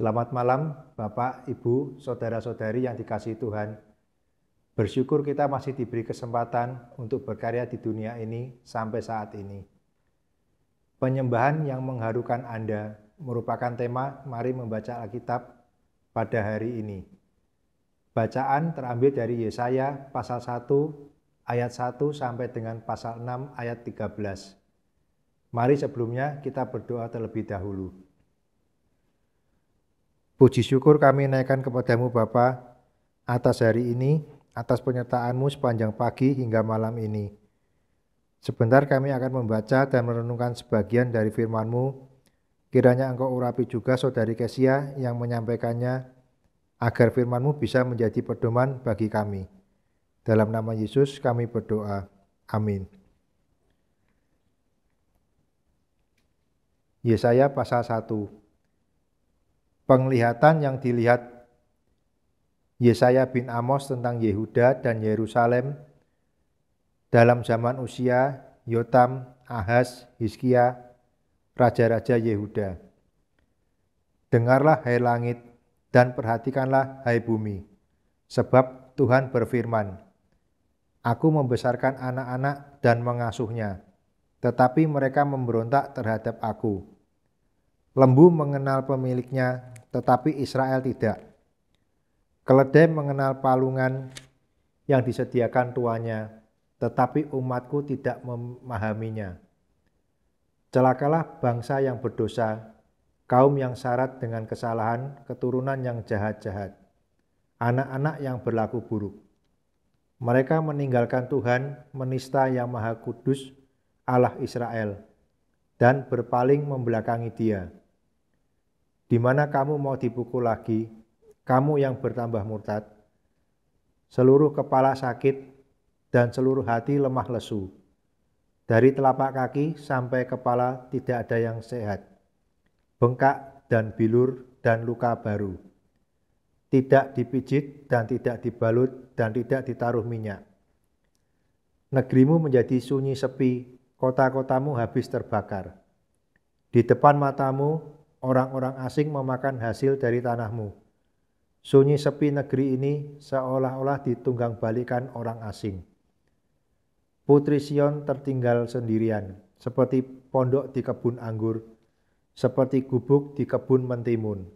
Selamat malam Bapak, Ibu, Saudara-saudari yang dikasih Tuhan. Bersyukur kita masih diberi kesempatan untuk berkarya di dunia ini sampai saat ini. Penyembahan yang mengharukan Anda merupakan tema Mari Membaca Alkitab pada hari ini. Bacaan terambil dari Yesaya pasal 1 ayat 1 sampai dengan pasal 6 ayat 13. Mari sebelumnya kita berdoa terlebih dahulu. Puji syukur kami naikkan kepadamu Bapa atas hari ini, atas penyertaanmu sepanjang pagi hingga malam ini. Sebentar kami akan membaca dan merenungkan sebagian dari firmanmu. Kiranya engkau urapi juga saudari Kesia yang menyampaikannya, agar firmanmu bisa menjadi pedoman bagi kami. Dalam nama Yesus kami berdoa. Amin. Yesaya pasal 1 penglihatan yang dilihat Yesaya bin Amos tentang Yehuda dan Yerusalem dalam zaman usia Yotam, Ahaz, Hizkia, raja-raja Yehuda. Dengarlah hai langit dan perhatikanlah hai bumi, sebab Tuhan berfirman, Aku membesarkan anak-anak dan mengasuhnya, tetapi mereka memberontak terhadap aku. Lembu mengenal pemiliknya tetapi Israel tidak. Keledai mengenal palungan yang disediakan tuannya, tetapi umatku tidak memahaminya. Celakalah bangsa yang berdosa, kaum yang syarat dengan kesalahan, keturunan yang jahat-jahat, anak-anak yang berlaku buruk. Mereka meninggalkan Tuhan, menista yang maha kudus, Allah Israel, dan berpaling membelakangi dia di mana kamu mau dipukul lagi, kamu yang bertambah murtad, seluruh kepala sakit, dan seluruh hati lemah lesu. Dari telapak kaki sampai kepala tidak ada yang sehat. Bengkak dan bilur dan luka baru. Tidak dipijit dan tidak dibalut dan tidak ditaruh minyak. Negerimu menjadi sunyi sepi, kota-kotamu habis terbakar. Di depan matamu orang-orang asing memakan hasil dari tanahmu. Sunyi sepi negeri ini seolah-olah ditunggang balikan orang asing. Putri Sion tertinggal sendirian, seperti pondok di kebun anggur, seperti gubuk di kebun mentimun,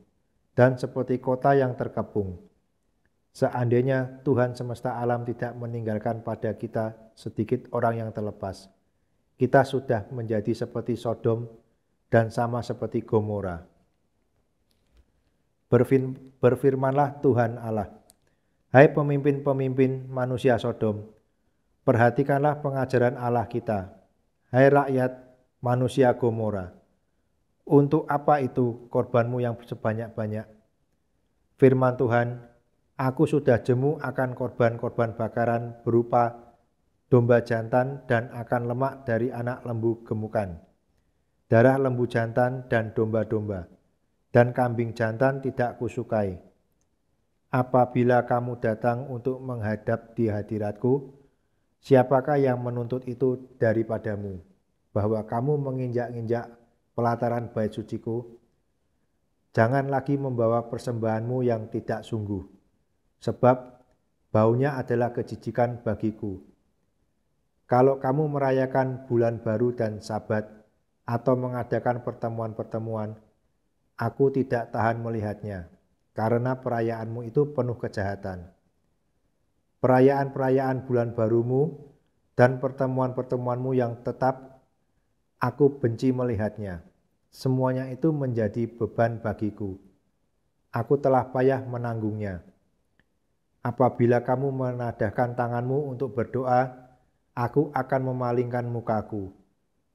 dan seperti kota yang terkepung. Seandainya Tuhan semesta alam tidak meninggalkan pada kita sedikit orang yang terlepas, kita sudah menjadi seperti Sodom dan sama seperti Gomora. Berfirmanlah Tuhan Allah, Hai pemimpin-pemimpin manusia Sodom, perhatikanlah pengajaran Allah kita. Hai rakyat manusia Gomora, untuk apa itu korbanmu yang sebanyak-banyak? Firman Tuhan, aku sudah jemu akan korban-korban bakaran berupa domba jantan dan akan lemak dari anak lembu gemukan darah lembu jantan dan domba-domba, dan kambing jantan tidak kusukai. Apabila kamu datang untuk menghadap di hadiratku, siapakah yang menuntut itu daripadamu, bahwa kamu menginjak-injak pelataran bait suciku? Jangan lagi membawa persembahanmu yang tidak sungguh, sebab baunya adalah kejijikan bagiku. Kalau kamu merayakan bulan baru dan sabat, atau mengadakan pertemuan-pertemuan, aku tidak tahan melihatnya, karena perayaanmu itu penuh kejahatan. Perayaan-perayaan bulan barumu dan pertemuan-pertemuanmu yang tetap, aku benci melihatnya. Semuanya itu menjadi beban bagiku. Aku telah payah menanggungnya. Apabila kamu menadahkan tanganmu untuk berdoa, aku akan memalingkan mukaku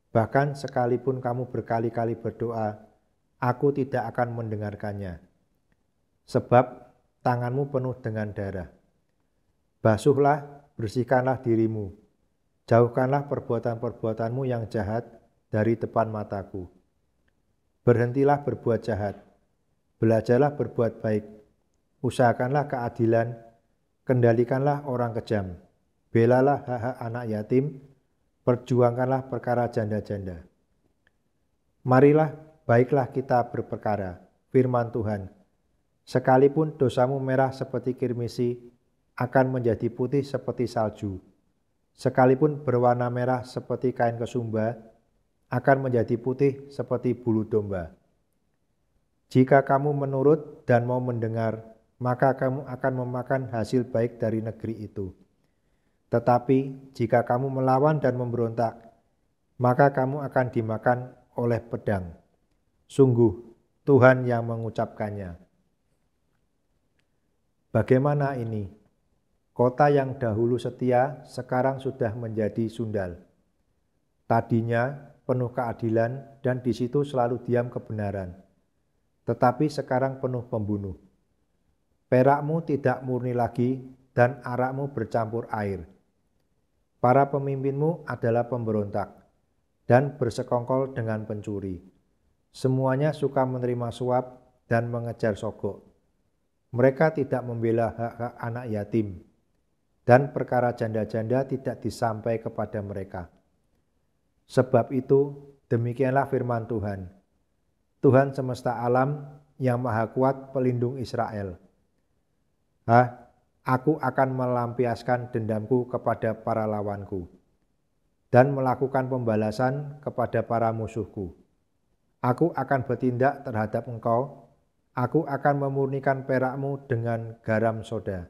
Bahkan sekalipun kamu berkali-kali berdoa, aku tidak akan mendengarkannya. Sebab tanganmu penuh dengan darah. Basuhlah, bersihkanlah dirimu. Jauhkanlah perbuatan-perbuatanmu yang jahat dari depan mataku. Berhentilah berbuat jahat. Belajarlah berbuat baik. Usahakanlah keadilan. Kendalikanlah orang kejam. Belalah hak-hak anak yatim Perjuangkanlah perkara janda-janda. Marilah, baiklah kita berperkara, firman Tuhan. Sekalipun dosamu merah seperti kirmisi, akan menjadi putih seperti salju. Sekalipun berwarna merah seperti kain kesumba, akan menjadi putih seperti bulu domba. Jika kamu menurut dan mau mendengar, maka kamu akan memakan hasil baik dari negeri itu. Tetapi jika kamu melawan dan memberontak, maka kamu akan dimakan oleh pedang. Sungguh, Tuhan yang mengucapkannya. Bagaimana ini? Kota yang dahulu setia sekarang sudah menjadi sundal. Tadinya penuh keadilan dan di situ selalu diam kebenaran. Tetapi sekarang penuh pembunuh. Perakmu tidak murni lagi dan arakmu bercampur air.' Para pemimpinmu adalah pemberontak dan bersekongkol dengan pencuri. Semuanya suka menerima suap dan mengejar sogok. Mereka tidak membela hak-hak anak yatim dan perkara janda-janda tidak disampai kepada mereka. Sebab itu, demikianlah firman Tuhan. Tuhan semesta alam yang maha kuat pelindung Israel. Hah, Aku akan melampiaskan dendamku kepada para lawanku dan melakukan pembalasan kepada para musuhku. Aku akan bertindak terhadap engkau, aku akan memurnikan perakmu dengan garam soda,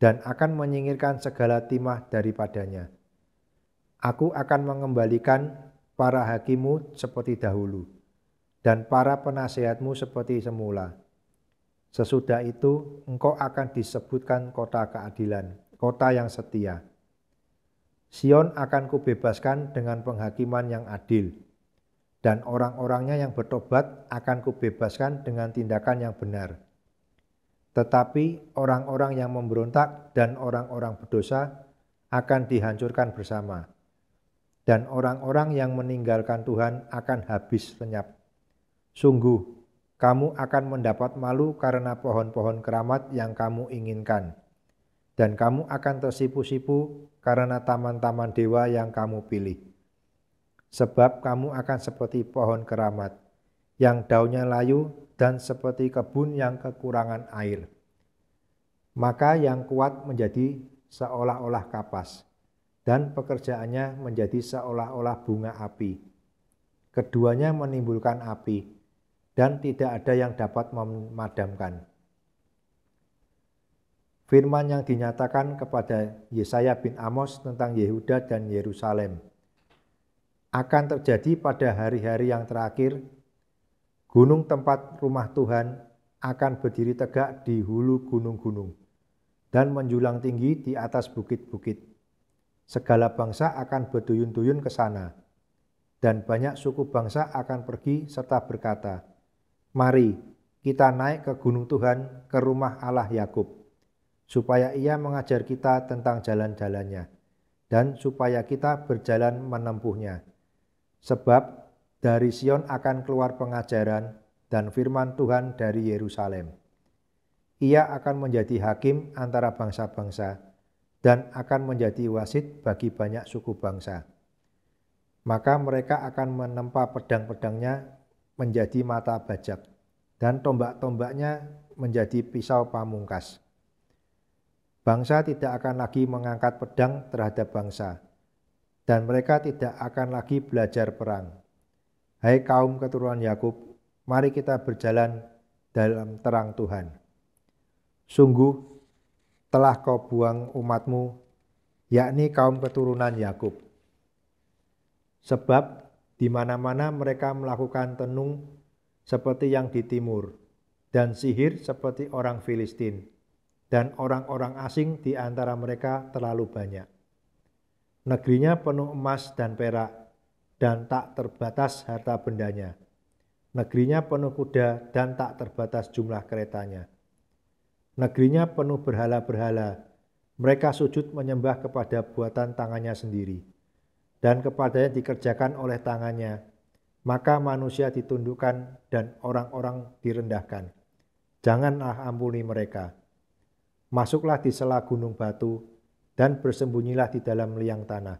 dan akan menyingkirkan segala timah daripadanya. Aku akan mengembalikan para hakimu seperti dahulu, dan para penasehatmu seperti semula.' Sesudah itu engkau akan disebutkan kota keadilan, kota yang setia. Sion akan kubebaskan dengan penghakiman yang adil, dan orang-orangnya yang bertobat akan kubebaskan dengan tindakan yang benar. Tetapi orang-orang yang memberontak dan orang-orang berdosa akan dihancurkan bersama, dan orang-orang yang meninggalkan Tuhan akan habis lenyap. Sungguh, kamu akan mendapat malu karena pohon-pohon keramat yang kamu inginkan. Dan kamu akan tersipu-sipu karena taman-taman dewa yang kamu pilih. Sebab kamu akan seperti pohon keramat, yang daunnya layu dan seperti kebun yang kekurangan air. Maka yang kuat menjadi seolah-olah kapas, dan pekerjaannya menjadi seolah-olah bunga api. Keduanya menimbulkan api, dan tidak ada yang dapat memadamkan. Firman yang dinyatakan kepada Yesaya bin Amos tentang Yehuda dan Yerusalem akan terjadi pada hari-hari yang terakhir. Gunung tempat rumah Tuhan akan berdiri tegak di hulu gunung-gunung dan menjulang tinggi di atas bukit-bukit. Segala bangsa akan berduyun-duyun ke sana, dan banyak suku bangsa akan pergi serta berkata, Mari kita naik ke gunung Tuhan, ke rumah Allah Yakub, supaya ia mengajar kita tentang jalan-jalannya, dan supaya kita berjalan menempuhnya. Sebab dari Sion akan keluar pengajaran dan firman Tuhan dari Yerusalem. Ia akan menjadi hakim antara bangsa-bangsa dan akan menjadi wasit bagi banyak suku bangsa. Maka mereka akan menempa pedang-pedangnya menjadi mata bajak dan tombak-tombaknya menjadi pisau pamungkas. Bangsa tidak akan lagi mengangkat pedang terhadap bangsa, dan mereka tidak akan lagi belajar perang. Hai kaum keturunan Yakub, mari kita berjalan dalam terang Tuhan. Sungguh, telah kau buang umatmu, yakni kaum keturunan Yakub. Sebab di mana-mana mereka melakukan tenung seperti yang di timur, dan sihir seperti orang Filistin, dan orang-orang asing di antara mereka terlalu banyak. Negerinya penuh emas dan perak, dan tak terbatas harta bendanya. Negerinya penuh kuda dan tak terbatas jumlah keretanya. Negerinya penuh berhala-berhala. Mereka sujud menyembah kepada buatan tangannya sendiri dan kepadanya dikerjakan oleh tangannya. Maka manusia ditundukkan dan orang-orang direndahkan. Janganlah ampuni mereka. Masuklah di sela gunung batu dan bersembunyilah di dalam liang tanah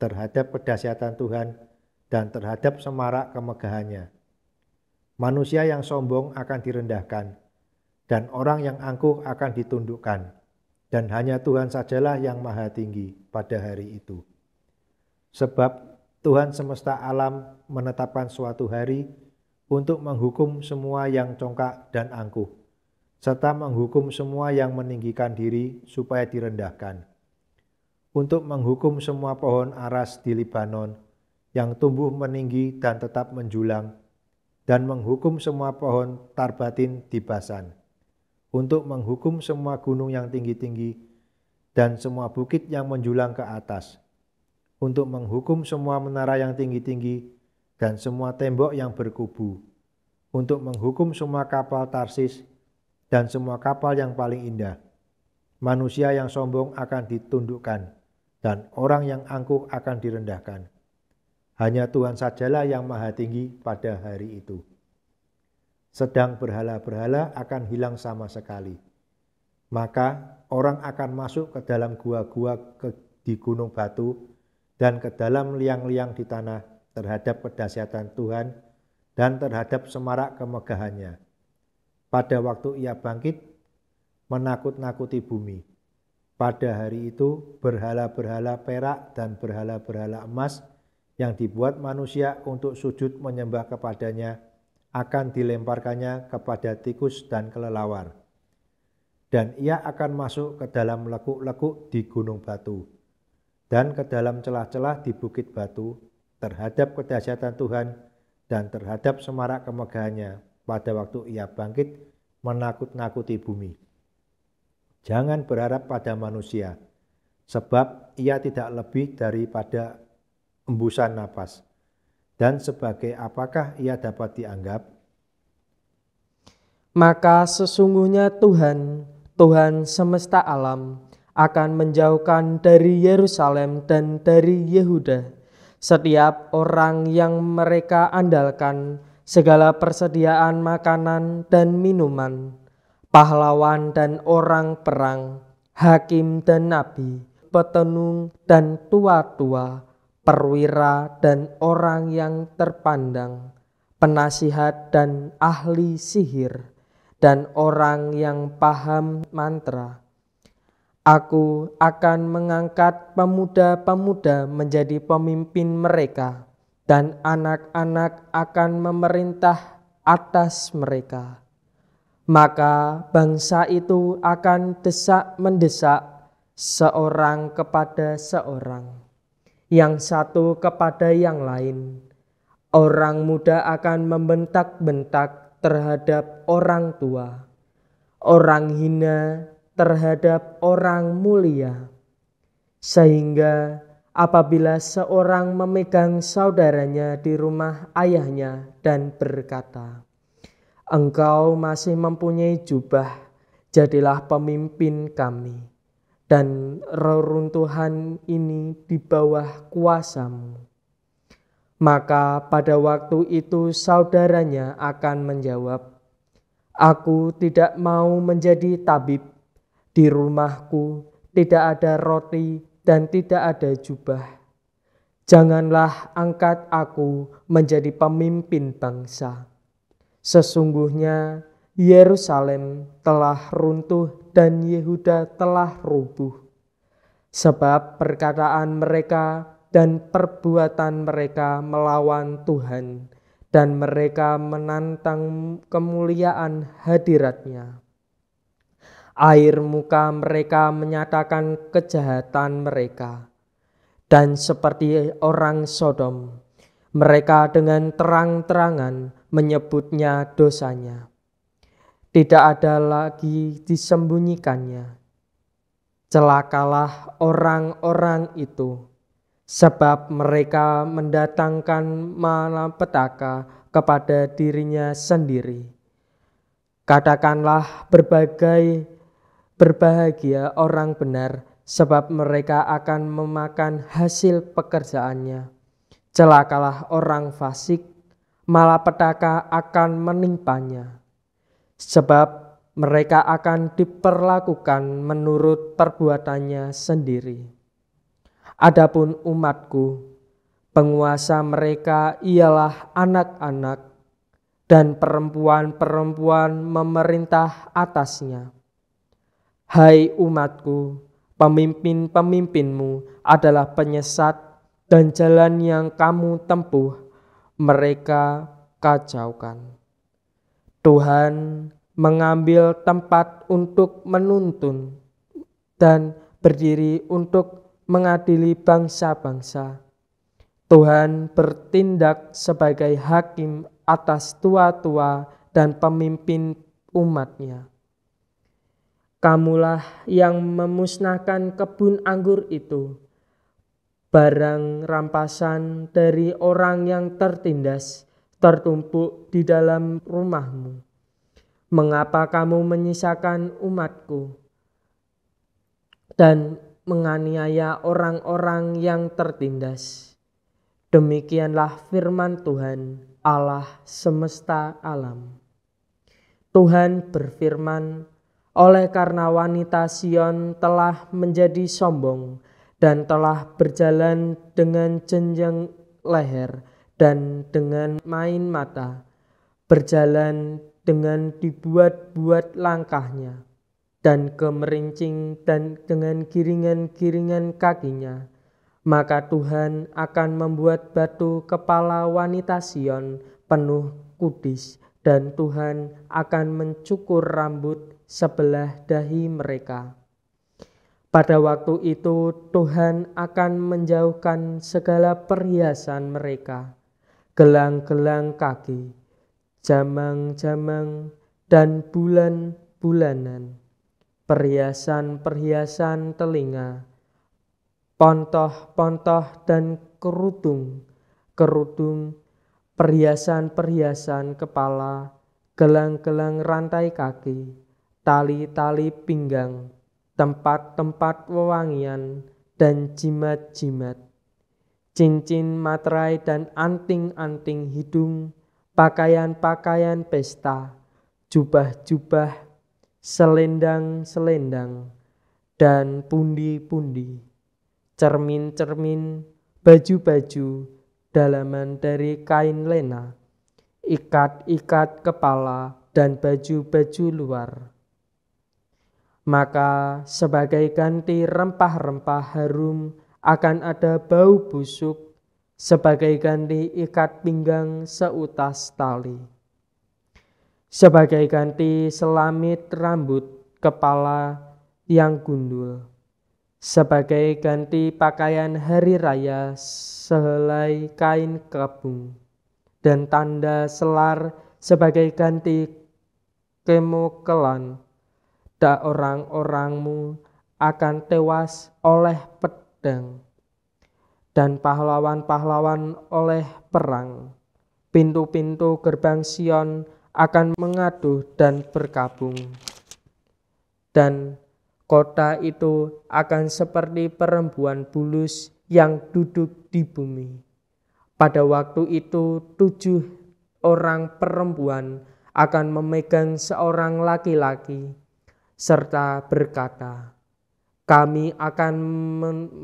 terhadap kedahsyatan Tuhan dan terhadap semarak kemegahannya. Manusia yang sombong akan direndahkan, dan orang yang angkuh akan ditundukkan, dan hanya Tuhan sajalah yang maha tinggi pada hari itu. Sebab Tuhan semesta alam menetapkan suatu hari untuk menghukum semua yang congkak dan angkuh, serta menghukum semua yang meninggikan diri supaya direndahkan. Untuk menghukum semua pohon aras di Libanon yang tumbuh meninggi dan tetap menjulang, dan menghukum semua pohon tarbatin di Basan. Untuk menghukum semua gunung yang tinggi-tinggi dan semua bukit yang menjulang ke atas, untuk menghukum semua menara yang tinggi-tinggi dan semua tembok yang berkubu, untuk menghukum semua kapal Tarsis dan semua kapal yang paling indah. Manusia yang sombong akan ditundukkan, dan orang yang angkuh akan direndahkan. Hanya Tuhan sajalah yang maha tinggi pada hari itu. Sedang berhala-berhala akan hilang sama sekali. Maka orang akan masuk ke dalam gua-gua di gunung batu dan ke dalam liang-liang di tanah terhadap kedahsyatan Tuhan dan terhadap semarak kemegahannya. Pada waktu ia bangkit, menakut-nakuti bumi. Pada hari itu, berhala-berhala perak dan berhala-berhala emas yang dibuat manusia untuk sujud menyembah kepadanya akan dilemparkannya kepada tikus dan kelelawar. Dan ia akan masuk ke dalam lekuk-lekuk di gunung batu dan ke dalam celah-celah di bukit batu terhadap kedahsyatan Tuhan dan terhadap semarak kemegahannya pada waktu ia bangkit menakut-nakuti bumi. Jangan berharap pada manusia, sebab ia tidak lebih daripada embusan napas. Dan sebagai apakah ia dapat dianggap? Maka sesungguhnya Tuhan, Tuhan semesta alam, akan menjauhkan dari Yerusalem dan dari Yehuda setiap orang yang mereka andalkan segala persediaan makanan dan minuman, pahlawan dan orang perang, hakim dan nabi, petenung dan tua-tua, perwira dan orang yang terpandang, penasihat dan ahli sihir, dan orang yang paham mantra Aku akan mengangkat pemuda-pemuda menjadi pemimpin mereka, dan anak-anak akan memerintah atas mereka. Maka bangsa itu akan desak-mendesak seorang kepada seorang, yang satu kepada yang lain. Orang muda akan membentak-bentak terhadap orang tua, orang hina terhadap orang mulia, sehingga apabila seorang memegang saudaranya di rumah ayahnya dan berkata, "Engkau masih mempunyai jubah, jadilah pemimpin kami, dan reruntuhan ini di bawah kuasamu." Maka pada waktu itu saudaranya akan menjawab, "Aku tidak mau menjadi tabib di rumahku tidak ada roti dan tidak ada jubah. Janganlah angkat aku menjadi pemimpin bangsa. Sesungguhnya Yerusalem telah runtuh dan Yehuda telah rubuh. Sebab perkataan mereka dan perbuatan mereka melawan Tuhan dan mereka menantang kemuliaan hadiratnya. Air muka mereka menyatakan kejahatan mereka. Dan seperti orang Sodom, mereka dengan terang-terangan menyebutnya dosanya. Tidak ada lagi disembunyikannya. Celakalah orang-orang itu, sebab mereka mendatangkan malapetaka kepada dirinya sendiri. Katakanlah berbagai Berbahagia orang benar, sebab mereka akan memakan hasil pekerjaannya. Celakalah orang fasik, malapetaka akan menimpanya, sebab mereka akan diperlakukan menurut perbuatannya sendiri. Adapun umatku, penguasa mereka ialah anak-anak, dan perempuan-perempuan memerintah atasnya Hai umatku, pemimpin-pemimpinmu adalah penyesat dan jalan yang kamu tempuh mereka kacaukan. Tuhan mengambil tempat untuk menuntun dan berdiri untuk mengadili bangsa-bangsa. Tuhan bertindak sebagai hakim atas tua-tua dan pemimpin umatnya. Kamulah yang memusnahkan kebun anggur itu, barang rampasan dari orang yang tertindas tertumpuk di dalam rumahmu. Mengapa kamu menyisakan umatku dan menganiaya orang-orang yang tertindas? Demikianlah firman Tuhan, Allah semesta alam. Tuhan berfirman oleh karena wanita Sion telah menjadi sombong dan telah berjalan dengan jenjang leher dan dengan main mata, berjalan dengan dibuat-buat langkahnya dan kemerincing dan dengan giringan-giringan kakinya. Maka Tuhan akan membuat batu kepala wanita Sion penuh kudis dan Tuhan akan mencukur rambut sebelah dahi mereka. Pada waktu itu, Tuhan akan menjauhkan segala perhiasan mereka, gelang-gelang kaki, jamang-jamang, dan bulan-bulanan, perhiasan-perhiasan telinga, pontoh-pontoh, dan kerudung, kerudung, perhiasan-perhiasan kepala, gelang-gelang rantai kaki, tali-tali pinggang, tempat-tempat wewangian, dan jimat-jimat, cincin materai dan anting-anting hidung, pakaian-pakaian pesta, jubah-jubah, selendang-selendang, dan pundi-pundi, cermin-cermin, baju-baju, dalaman dari kain lena, ikat-ikat kepala, dan baju-baju luar maka sebagai ganti rempah-rempah harum akan ada bau busuk sebagai ganti ikat pinggang seutas tali. Sebagai ganti selamit rambut kepala yang gundul. Sebagai ganti pakaian hari raya sehelai kain kebung dan tanda selar sebagai ganti kemokelan da orang-orangmu akan tewas oleh pedang dan pahlawan-pahlawan oleh perang. Pintu-pintu gerbang Sion akan mengaduh dan berkabung. Dan kota itu akan seperti perempuan bulus yang duduk di bumi. Pada waktu itu tujuh orang perempuan akan memegang seorang laki-laki serta berkata, "Kami akan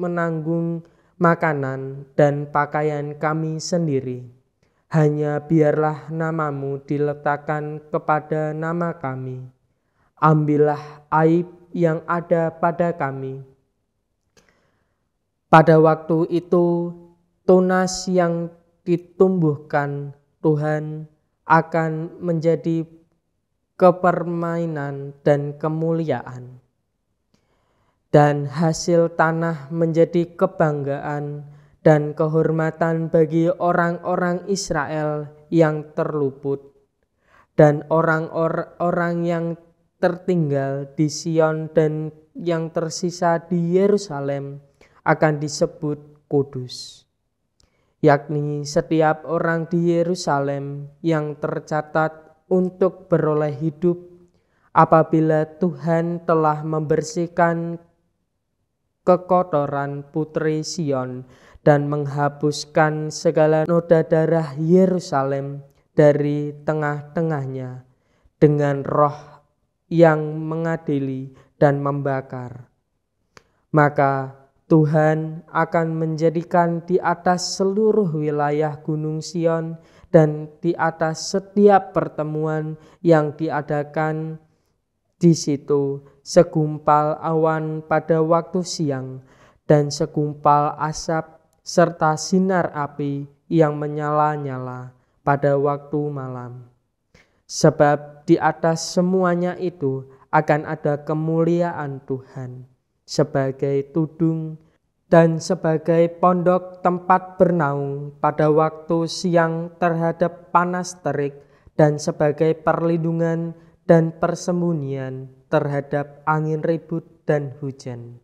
menanggung makanan dan pakaian kami sendiri. Hanya biarlah namamu diletakkan kepada nama kami. Ambillah aib yang ada pada kami." Pada waktu itu, tunas yang ditumbuhkan Tuhan akan menjadi kepermainan, dan kemuliaan. Dan hasil tanah menjadi kebanggaan dan kehormatan bagi orang-orang Israel yang terluput dan orang-orang yang tertinggal di Sion dan yang tersisa di Yerusalem akan disebut kudus yakni setiap orang di Yerusalem yang tercatat untuk beroleh hidup apabila Tuhan telah membersihkan kekotoran putri Sion dan menghapuskan segala noda darah Yerusalem dari tengah-tengahnya dengan roh yang mengadili dan membakar. Maka Tuhan akan menjadikan di atas seluruh wilayah Gunung Sion dan di atas setiap pertemuan yang diadakan di situ segumpal awan pada waktu siang dan segumpal asap serta sinar api yang menyala-nyala pada waktu malam. Sebab di atas semuanya itu akan ada kemuliaan Tuhan sebagai tudung dan sebagai pondok tempat bernaung pada waktu siang terhadap panas terik dan sebagai perlindungan dan persembunyian terhadap angin ribut dan hujan.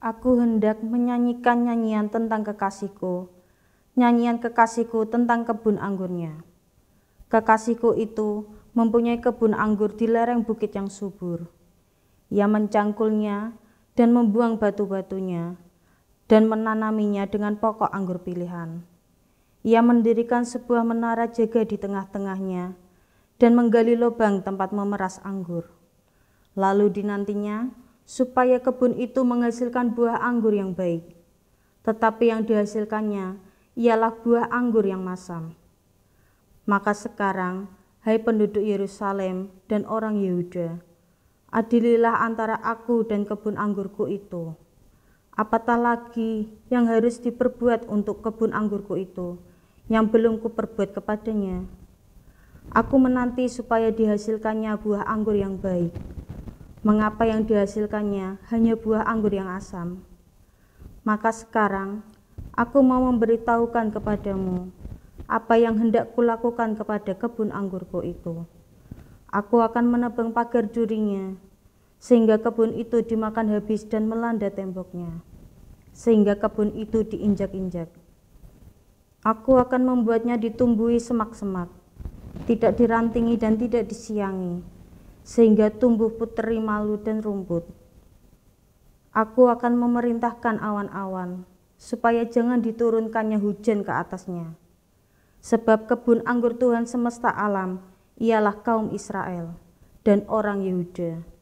Aku hendak menyanyikan nyanyian tentang kekasihku, nyanyian kekasihku tentang kebun anggurnya. Kekasihku itu mempunyai kebun anggur di lereng bukit yang subur. Ia mencangkulnya dan membuang batu-batunya dan menanaminya dengan pokok anggur pilihan. Ia mendirikan sebuah menara jaga di tengah-tengahnya dan menggali lubang tempat memeras anggur. Lalu dinantinya, supaya kebun itu menghasilkan buah anggur yang baik. Tetapi yang dihasilkannya ialah buah anggur yang masam. Maka sekarang, hai penduduk Yerusalem dan orang Yehuda, adililah antara aku dan kebun anggurku itu.' Apatah lagi yang harus diperbuat untuk kebun anggurku itu, yang belum kuperbuat kepadanya. Aku menanti supaya dihasilkannya buah anggur yang baik. Mengapa yang dihasilkannya hanya buah anggur yang asam? Maka sekarang aku mau memberitahukan kepadamu apa yang hendak kulakukan kepada kebun anggurku itu. Aku akan menebang pagar durinya sehingga kebun itu dimakan habis dan melanda temboknya, sehingga kebun itu diinjak-injak. Aku akan membuatnya ditumbuhi semak-semak, tidak dirantingi dan tidak disiangi, sehingga tumbuh puteri malu dan rumput. Aku akan memerintahkan awan-awan supaya jangan diturunkannya hujan ke atasnya, sebab kebun anggur Tuhan semesta alam ialah kaum Israel dan orang Yehuda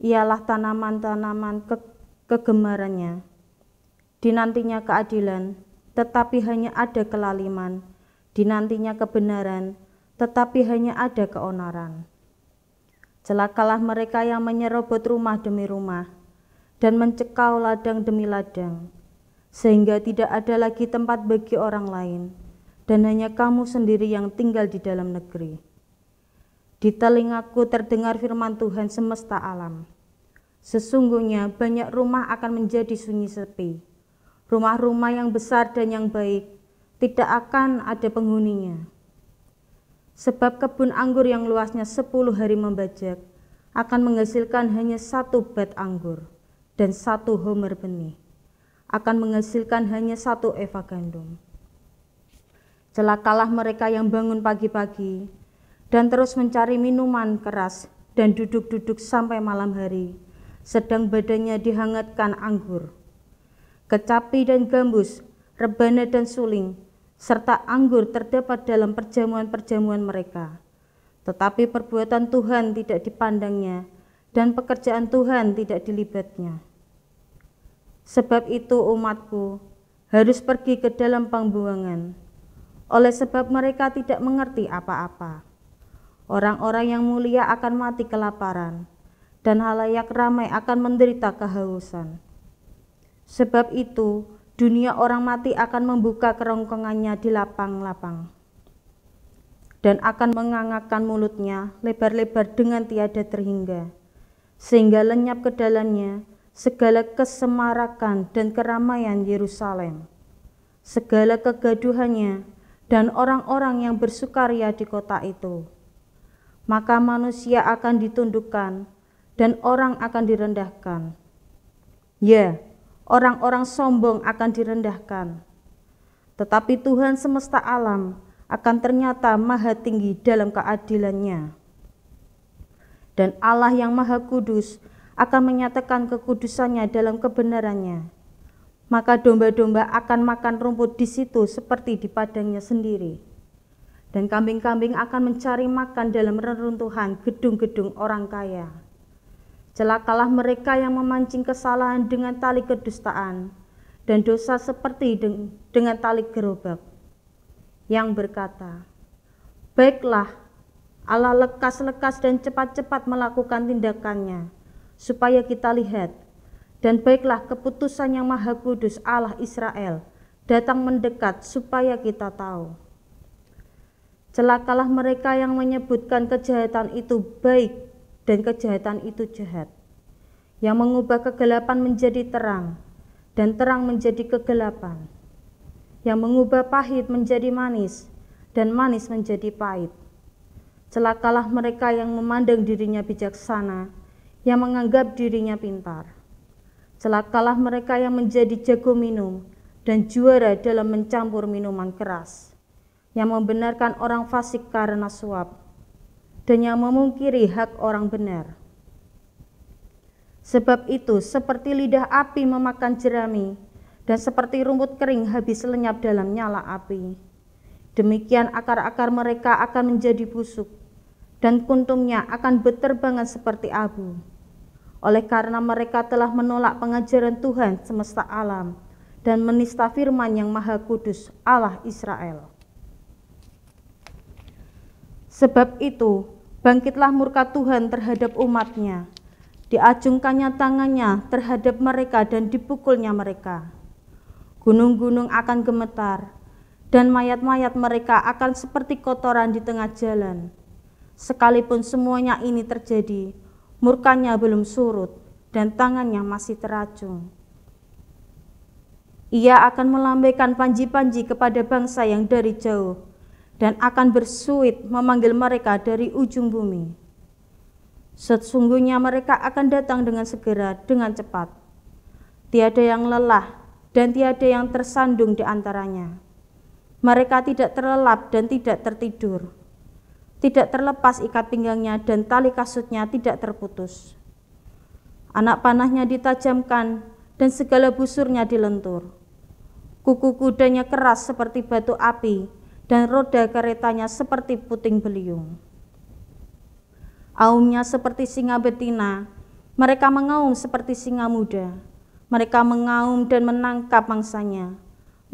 ialah tanaman-tanaman ke kegemarannya. Dinantinya keadilan, tetapi hanya ada kelaliman. Dinantinya kebenaran, tetapi hanya ada keonaran. Celakalah mereka yang menyerobot rumah demi rumah dan mencekau ladang demi ladang, sehingga tidak ada lagi tempat bagi orang lain, dan hanya kamu sendiri yang tinggal di dalam negeri. Di telingaku terdengar firman Tuhan semesta alam. Sesungguhnya banyak rumah akan menjadi sunyi sepi. Rumah-rumah yang besar dan yang baik tidak akan ada penghuninya. Sebab kebun anggur yang luasnya sepuluh hari membajak akan menghasilkan hanya satu bat anggur dan satu homer benih. Akan menghasilkan hanya satu eva gandum. Celakalah mereka yang bangun pagi-pagi dan terus mencari minuman keras dan duduk-duduk sampai malam hari, sedang badannya dihangatkan anggur. Kecapi dan gambus, rebana dan suling, serta anggur terdapat dalam perjamuan-perjamuan mereka. Tetapi perbuatan Tuhan tidak dipandangnya, dan pekerjaan Tuhan tidak dilibatnya. Sebab itu umatku harus pergi ke dalam pembuangan, oleh sebab mereka tidak mengerti apa-apa. Orang-orang yang mulia akan mati kelaparan, dan halayak ramai akan menderita kehausan. Sebab itu, dunia orang mati akan membuka kerongkongannya di lapang-lapang dan akan mengangakan mulutnya lebar-lebar dengan tiada terhingga, sehingga lenyap ke dalamnya segala kesemarakan dan keramaian Yerusalem, segala kegaduhannya, dan orang-orang yang bersukaria di kota itu maka manusia akan ditundukkan dan orang akan direndahkan. Ya, orang-orang sombong akan direndahkan. Tetapi Tuhan semesta alam akan ternyata maha tinggi dalam keadilannya. Dan Allah yang maha kudus akan menyatakan kekudusannya dalam kebenarannya. Maka domba-domba akan makan rumput di situ seperti di padangnya sendiri dan kambing-kambing akan mencari makan dalam reruntuhan gedung-gedung orang kaya. Celakalah mereka yang memancing kesalahan dengan tali kedustaan dan dosa seperti dengan tali gerobak yang berkata, Baiklah, Allah lekas-lekas dan cepat-cepat melakukan tindakannya, supaya kita lihat, dan baiklah keputusan yang maha kudus Allah Israel datang mendekat supaya kita tahu. Celakalah mereka yang menyebutkan kejahatan itu baik dan kejahatan itu jahat, yang mengubah kegelapan menjadi terang dan terang menjadi kegelapan, yang mengubah pahit menjadi manis dan manis menjadi pahit. Celakalah mereka yang memandang dirinya bijaksana, yang menganggap dirinya pintar. Celakalah mereka yang menjadi jago minum dan juara dalam mencampur minuman keras yang membenarkan orang fasik karena suap, dan yang memungkiri hak orang benar. Sebab itu, seperti lidah api memakan jerami, dan seperti rumput kering habis lenyap dalam nyala api. Demikian akar-akar mereka akan menjadi busuk, dan kuntumnya akan beterbangan seperti abu. Oleh karena mereka telah menolak pengajaran Tuhan semesta alam, dan menista firman yang maha kudus Allah Israel. Sebab itu, bangkitlah murka Tuhan terhadap umatnya, diajungkannya tangannya terhadap mereka dan dipukulnya mereka. Gunung-gunung akan gemetar, dan mayat-mayat mereka akan seperti kotoran di tengah jalan. Sekalipun semuanya ini terjadi, murkanya belum surut dan tangannya masih teracung. Ia akan melambaikan panji-panji kepada bangsa yang dari jauh, dan akan bersuit memanggil mereka dari ujung bumi. Sesungguhnya mereka akan datang dengan segera, dengan cepat. Tiada yang lelah dan tiada yang tersandung di antaranya. Mereka tidak terlelap dan tidak tertidur. Tidak terlepas ikat pinggangnya dan tali kasutnya tidak terputus. Anak panahnya ditajamkan dan segala busurnya dilentur. Kuku kudanya keras seperti batu api dan roda keretanya seperti puting beliung. Aumnya seperti singa betina, mereka mengaum seperti singa muda. Mereka mengaum dan menangkap mangsanya,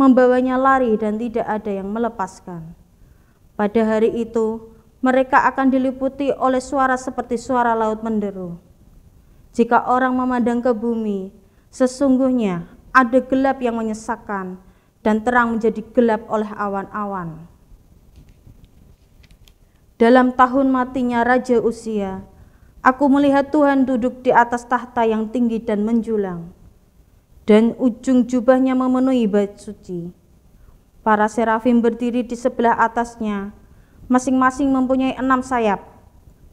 membawanya lari dan tidak ada yang melepaskan. Pada hari itu, mereka akan diliputi oleh suara seperti suara laut menderu. Jika orang memandang ke bumi, sesungguhnya ada gelap yang menyesakkan, dan terang menjadi gelap oleh awan-awan. Dalam tahun matinya Raja Usia, aku melihat Tuhan duduk di atas tahta yang tinggi dan menjulang, dan ujung jubahnya memenuhi bait suci. Para serafim berdiri di sebelah atasnya, masing-masing mempunyai enam sayap.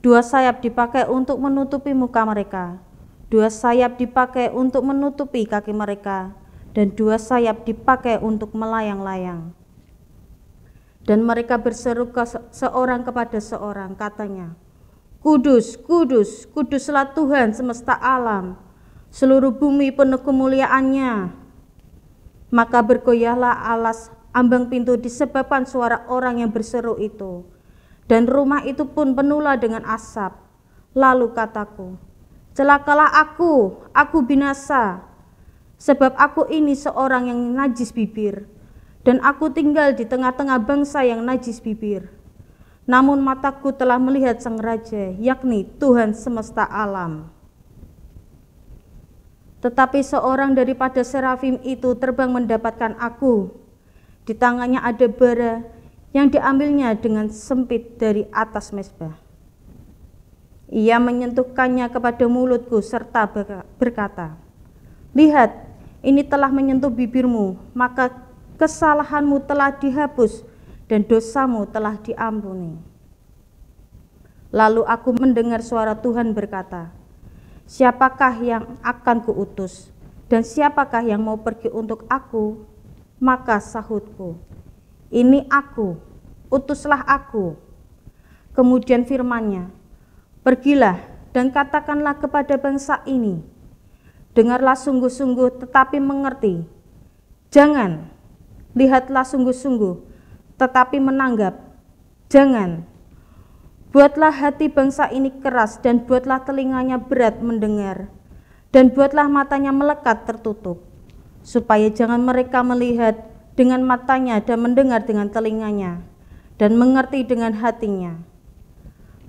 Dua sayap dipakai untuk menutupi muka mereka, dua sayap dipakai untuk menutupi kaki mereka, dan dua sayap dipakai untuk melayang-layang. Dan mereka berseru ke seorang kepada seorang, katanya, Kudus, kudus, kuduslah Tuhan semesta alam, seluruh bumi penuh kemuliaannya. Maka bergoyahlah alas ambang pintu disebabkan suara orang yang berseru itu. Dan rumah itu pun penuhlah dengan asap. Lalu kataku, celakalah aku, aku binasa, sebab aku ini seorang yang najis bibir, dan aku tinggal di tengah-tengah bangsa yang najis bibir. Namun mataku telah melihat Sang Raja, yakni Tuhan semesta alam. Tetapi seorang daripada serafim itu terbang mendapatkan aku. Di tangannya ada bara yang diambilnya dengan sempit dari atas mesbah. Ia menyentuhkannya kepada mulutku serta berkata, Lihat, ini telah menyentuh bibirmu, maka kesalahanmu telah dihapus dan dosamu telah diampuni. Lalu aku mendengar suara Tuhan berkata, Siapakah yang akan kuutus dan siapakah yang mau pergi untuk aku? Maka sahutku, ini aku, utuslah aku. Kemudian firmannya, pergilah dan katakanlah kepada bangsa ini, dengarlah sungguh-sungguh tetapi mengerti. Jangan, lihatlah sungguh-sungguh tetapi menanggap. Jangan, buatlah hati bangsa ini keras dan buatlah telinganya berat mendengar dan buatlah matanya melekat tertutup supaya jangan mereka melihat dengan matanya dan mendengar dengan telinganya dan mengerti dengan hatinya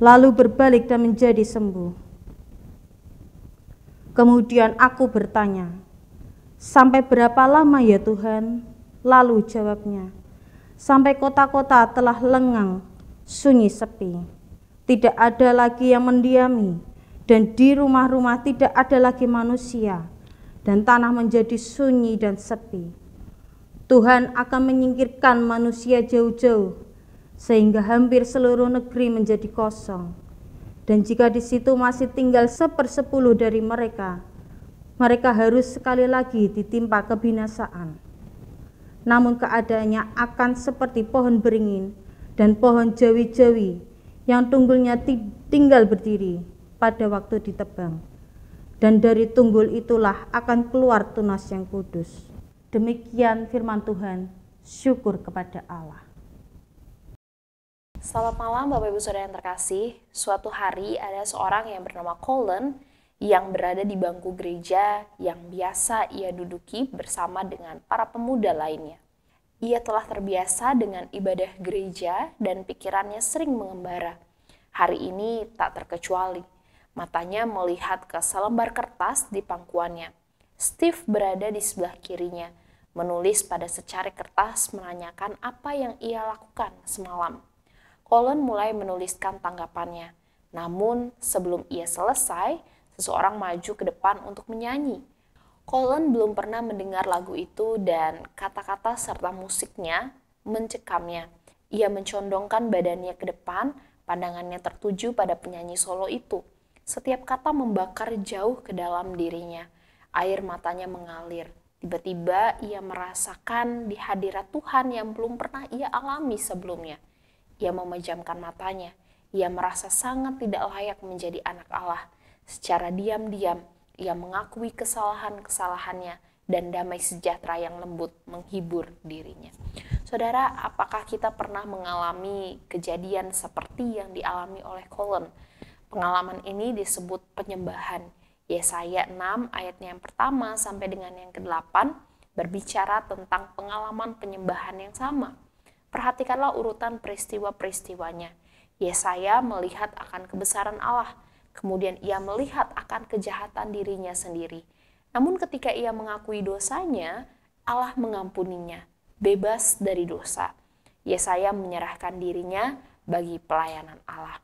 lalu berbalik dan menjadi sembuh Kemudian aku bertanya, Sampai berapa lama ya Tuhan? Lalu jawabnya, Sampai kota-kota telah lengang, sunyi sepi. Tidak ada lagi yang mendiami, dan di rumah-rumah tidak ada lagi manusia, dan tanah menjadi sunyi dan sepi. Tuhan akan menyingkirkan manusia jauh-jauh, sehingga hampir seluruh negeri menjadi kosong dan jika di situ masih tinggal sepersepuluh dari mereka, mereka harus sekali lagi ditimpa kebinasaan. Namun keadaannya akan seperti pohon beringin dan pohon jawi-jawi yang tunggulnya tinggal berdiri pada waktu ditebang. Dan dari tunggul itulah akan keluar tunas yang kudus. Demikian firman Tuhan, syukur kepada Allah. Selamat malam Bapak Ibu Saudara yang terkasih. Suatu hari ada seorang yang bernama Colin yang berada di bangku gereja yang biasa ia duduki bersama dengan para pemuda lainnya. Ia telah terbiasa dengan ibadah gereja dan pikirannya sering mengembara. Hari ini tak terkecuali. Matanya melihat ke selembar kertas di pangkuannya. Steve berada di sebelah kirinya, menulis pada secarik kertas menanyakan apa yang ia lakukan semalam. Colin mulai menuliskan tanggapannya. Namun, sebelum ia selesai, seseorang maju ke depan untuk menyanyi. Colin belum pernah mendengar lagu itu dan kata-kata serta musiknya mencekamnya. Ia mencondongkan badannya ke depan, pandangannya tertuju pada penyanyi solo itu. Setiap kata membakar jauh ke dalam dirinya. Air matanya mengalir. Tiba-tiba ia merasakan di hadirat Tuhan yang belum pernah ia alami sebelumnya. Ia memejamkan matanya. Ia merasa sangat tidak layak menjadi anak Allah. Secara diam-diam, ia mengakui kesalahan-kesalahannya dan damai sejahtera yang lembut menghibur dirinya. Saudara, apakah kita pernah mengalami kejadian seperti yang dialami oleh Colin? Pengalaman ini disebut penyembahan. Yesaya 6 ayatnya yang pertama sampai dengan yang ke-8 berbicara tentang pengalaman penyembahan yang sama. Perhatikanlah urutan peristiwa-peristiwanya. Yesaya melihat akan kebesaran Allah, kemudian ia melihat akan kejahatan dirinya sendiri. Namun ketika ia mengakui dosanya, Allah mengampuninya, bebas dari dosa. Yesaya menyerahkan dirinya bagi pelayanan Allah.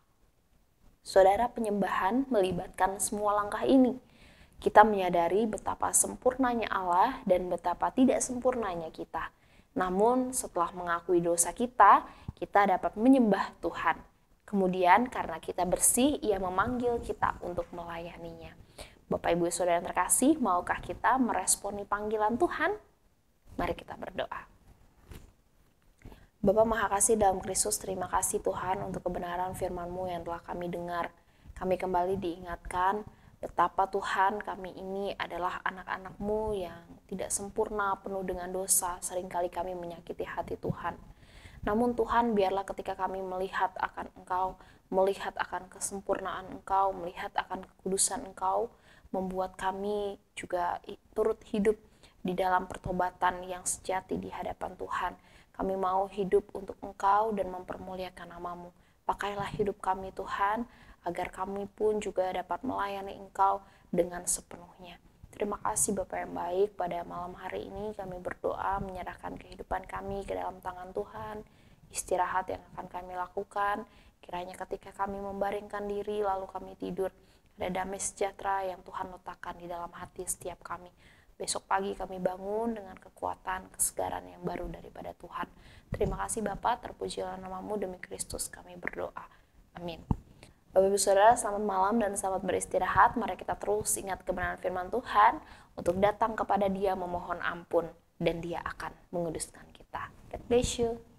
Saudara, penyembahan melibatkan semua langkah ini. Kita menyadari betapa sempurnanya Allah dan betapa tidak sempurnanya kita. Namun, setelah mengakui dosa kita, kita dapat menyembah Tuhan. Kemudian, karena kita bersih, Ia memanggil kita untuk melayaninya. Bapak, Ibu, Saudara yang terkasih, maukah kita meresponi panggilan Tuhan? Mari kita berdoa. Bapak Maha Kasih dalam Kristus, terima kasih Tuhan untuk kebenaran firman-Mu yang telah kami dengar. Kami kembali diingatkan betapa Tuhan kami ini adalah anak-anakmu yang tidak sempurna, penuh dengan dosa, seringkali kami menyakiti hati Tuhan. Namun Tuhan biarlah ketika kami melihat akan Engkau, melihat akan kesempurnaan Engkau, melihat akan kekudusan Engkau, membuat kami juga turut hidup di dalam pertobatan yang sejati di hadapan Tuhan. Kami mau hidup untuk Engkau dan mempermuliakan namamu. Pakailah hidup kami Tuhan agar kami pun juga dapat melayani Engkau dengan sepenuhnya. Terima kasih Bapak yang baik, pada malam hari ini kami berdoa menyerahkan kehidupan kami ke dalam tangan Tuhan, istirahat yang akan kami lakukan, kiranya ketika kami membaringkan diri lalu kami tidur, ada damai sejahtera yang Tuhan letakkan di dalam hati setiap kami. Besok pagi kami bangun dengan kekuatan, kesegaran yang baru daripada Tuhan. Terima kasih Bapak, terpujilah namamu demi Kristus kami berdoa. Amin. Bapak Ibu Saudara, selamat malam dan selamat beristirahat. Mari kita terus ingat kebenaran firman Tuhan untuk datang kepada Dia memohon ampun dan Dia akan menguduskan kita. God bless you.